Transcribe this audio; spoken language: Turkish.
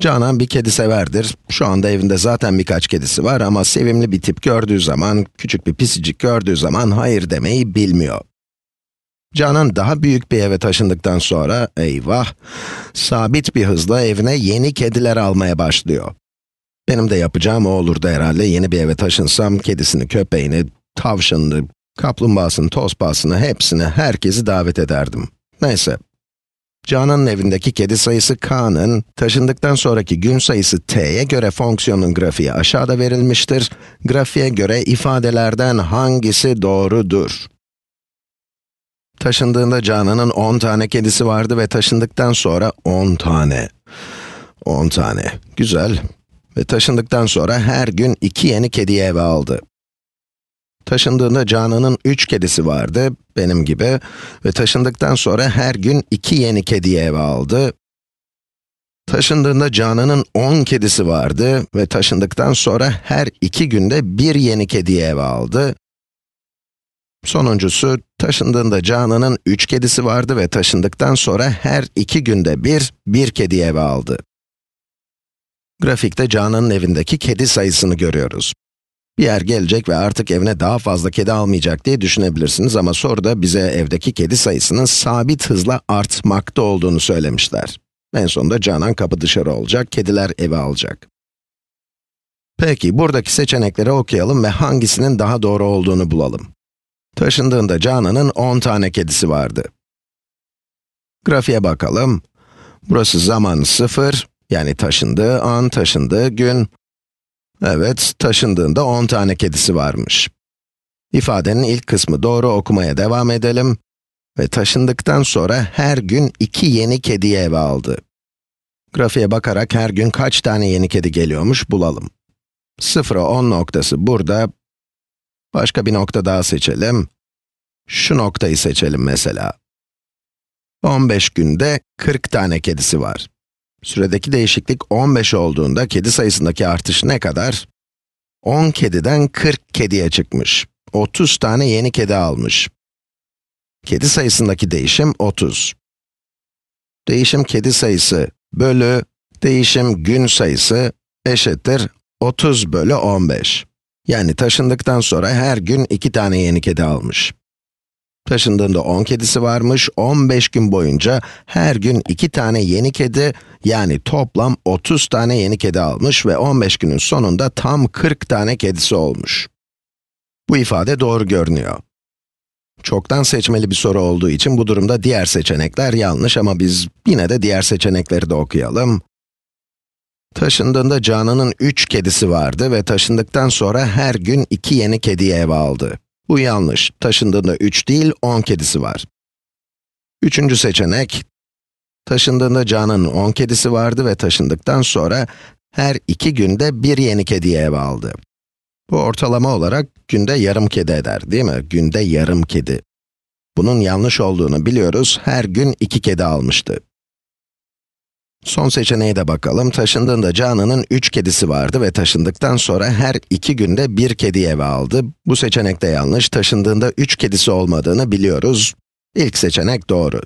Canan bir kedi severdir. Şu anda evinde zaten birkaç kedisi var ama sevimli bir tip gördüğü zaman, küçük bir pisicik gördüğü zaman hayır demeyi bilmiyor. Canan daha büyük bir eve taşındıktan sonra, eyvah, sabit bir hızla evine yeni kediler almaya başlıyor. Benim de yapacağım o olurdu herhalde, yeni bir eve taşınsam kedisini, köpeğini, tavşanını, kaplumbağasını, tozbağasını, hepsini, herkesi davet ederdim. Neyse, Canan'ın evindeki kedi sayısı k'nın, taşındıktan sonraki gün sayısı t'ye göre fonksiyonun grafiği aşağıda verilmiştir. Grafiğe göre ifadelerden hangisi doğrudur? Taşındığında Canan'ın 10 tane kedisi vardı ve taşındıktan sonra 10 tane. 10 tane. Güzel. Ve taşındıktan sonra her gün 2 yeni kediyi eve aldı. Taşındığında Canan'ın üç kedisi vardı, benim gibi. Ve taşındıktan sonra her gün iki yeni kedi eve aldı. Taşındığında Canan'ın 10 kedisi vardı ve taşındıktan sonra her iki günde bir yeni kedi eve aldı. Sonuncusu, taşındığında Canan'ın 3 kedisi vardı ve taşındıktan sonra her iki günde bir, bir kedi eve aldı. Grafikte Canan'ın evindeki kedi sayısını görüyoruz. Bir yer gelecek ve artık evine daha fazla kedi almayacak diye düşünebilirsiniz ama soruda bize evdeki kedi sayısının sabit hızla artmakta olduğunu söylemişler. En sonunda Canan kapı dışarı olacak, kediler eve alacak. Peki, buradaki seçenekleri okuyalım ve hangisinin daha doğru olduğunu bulalım. Taşındığında Canan'ın 10 tane kedisi vardı. Grafiğe bakalım. Burası zaman 0, yani taşındığı an, taşındığı gün. Evet, taşındığında 10 tane kedisi varmış. İfadenin ilk kısmı doğru okumaya devam edelim. Ve taşındıktan sonra her gün 2 yeni kediyi eve aldı. Grafiğe bakarak her gün kaç tane yeni kedi geliyormuş bulalım. 0'a 10 noktası burada. Başka bir nokta daha seçelim. Şu noktayı seçelim mesela. 15 günde 40 tane kedisi var. Süredeki değişiklik 15 olduğunda kedi sayısındaki artış ne kadar? 10 kediden 40 kediye çıkmış. 30 tane yeni kedi almış. Kedi sayısındaki değişim 30. Değişim kedi sayısı bölü değişim gün sayısı eşittir 30 bölü 15. Yani taşındıktan sonra her gün 2 tane yeni kedi almış. Taşındığında 10 kedisi varmış, 15 gün boyunca her gün 2 tane yeni kedi, yani toplam 30 tane yeni kedi almış ve 15 günün sonunda tam 40 tane kedisi olmuş. Bu ifade doğru görünüyor. Çoktan seçmeli bir soru olduğu için bu durumda diğer seçenekler yanlış ama biz yine de diğer seçenekleri de okuyalım. Taşındığında Canan'ın 3 kedisi vardı ve taşındıktan sonra her gün 2 yeni kediye ev aldı. Bu yanlış. Taşındığında 3 değil, 10 kedisi var. Üçüncü seçenek, taşındığında Can'ın 10 kedisi vardı ve taşındıktan sonra her iki günde bir yeni kedi eve aldı. Bu ortalama olarak günde yarım kedi eder, değil mi? Günde yarım kedi. Bunun yanlış olduğunu biliyoruz, her gün iki kedi almıştı. Son seçeneğe de bakalım. Taşındığında Canan'ın 3 kedisi vardı ve taşındıktan sonra her 2 günde bir kedi eve aldı. Bu seçenek de yanlış. Taşındığında 3 kedisi olmadığını biliyoruz. İlk seçenek doğru.